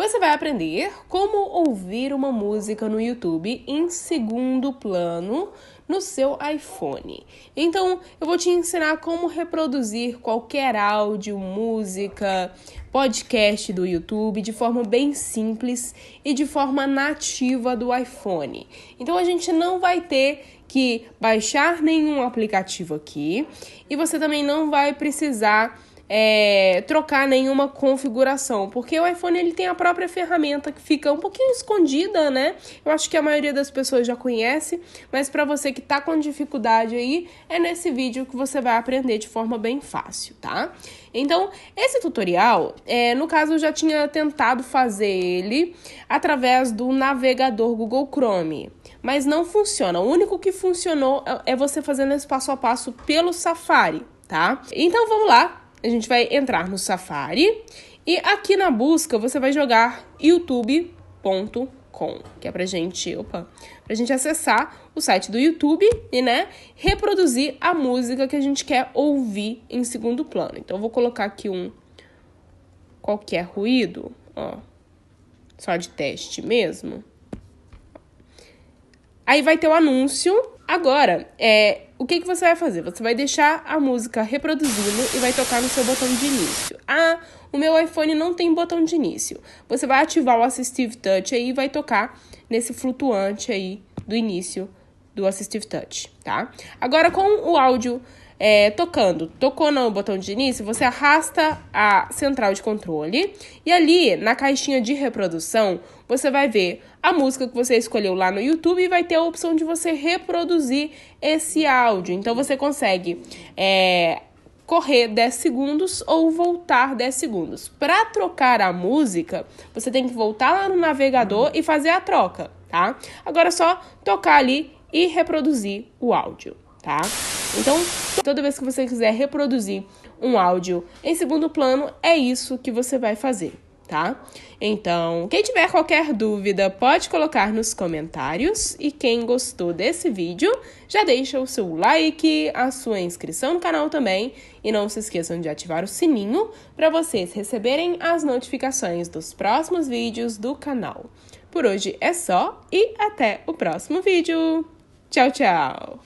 você vai aprender como ouvir uma música no YouTube em segundo plano no seu iPhone. Então, eu vou te ensinar como reproduzir qualquer áudio, música, podcast do YouTube de forma bem simples e de forma nativa do iPhone. Então, a gente não vai ter que baixar nenhum aplicativo aqui e você também não vai precisar é, trocar nenhuma configuração, porque o iPhone ele tem a própria ferramenta que fica um pouquinho escondida, né? Eu acho que a maioria das pessoas já conhece, mas para você que tá com dificuldade aí, é nesse vídeo que você vai aprender de forma bem fácil, tá? Então, esse tutorial, é, no caso, eu já tinha tentado fazer ele através do navegador Google Chrome, mas não funciona. O único que funcionou é, é você fazendo esse passo a passo pelo Safari, tá? Então, vamos lá a gente vai entrar no Safari e aqui na busca você vai jogar youtube.com, que é pra gente, opa, pra gente acessar o site do YouTube e, né, reproduzir a música que a gente quer ouvir em segundo plano. Então eu vou colocar aqui um qualquer ruído, ó, só de teste mesmo. Aí vai ter o anúncio Agora, é, o que, que você vai fazer? Você vai deixar a música reproduzindo e vai tocar no seu botão de início. Ah, o meu iPhone não tem botão de início. Você vai ativar o Assistive Touch aí e vai tocar nesse flutuante aí do início do Assistive Touch, tá? Agora com o áudio é, tocando, tocou no botão de início, você arrasta a central de controle e ali na caixinha de reprodução você vai ver a música que você escolheu lá no YouTube e vai ter a opção de você reproduzir esse áudio. Então você consegue é, correr 10 segundos ou voltar 10 segundos. Para trocar a música, você tem que voltar lá no navegador e fazer a troca, tá? Agora é só tocar ali e reproduzir o áudio, tá? Então, toda vez que você quiser reproduzir um áudio em segundo plano, é isso que você vai fazer, tá? Então, quem tiver qualquer dúvida, pode colocar nos comentários. E quem gostou desse vídeo, já deixa o seu like, a sua inscrição no canal também. E não se esqueçam de ativar o sininho para vocês receberem as notificações dos próximos vídeos do canal. Por hoje é só e até o próximo vídeo! Tchau, tchau.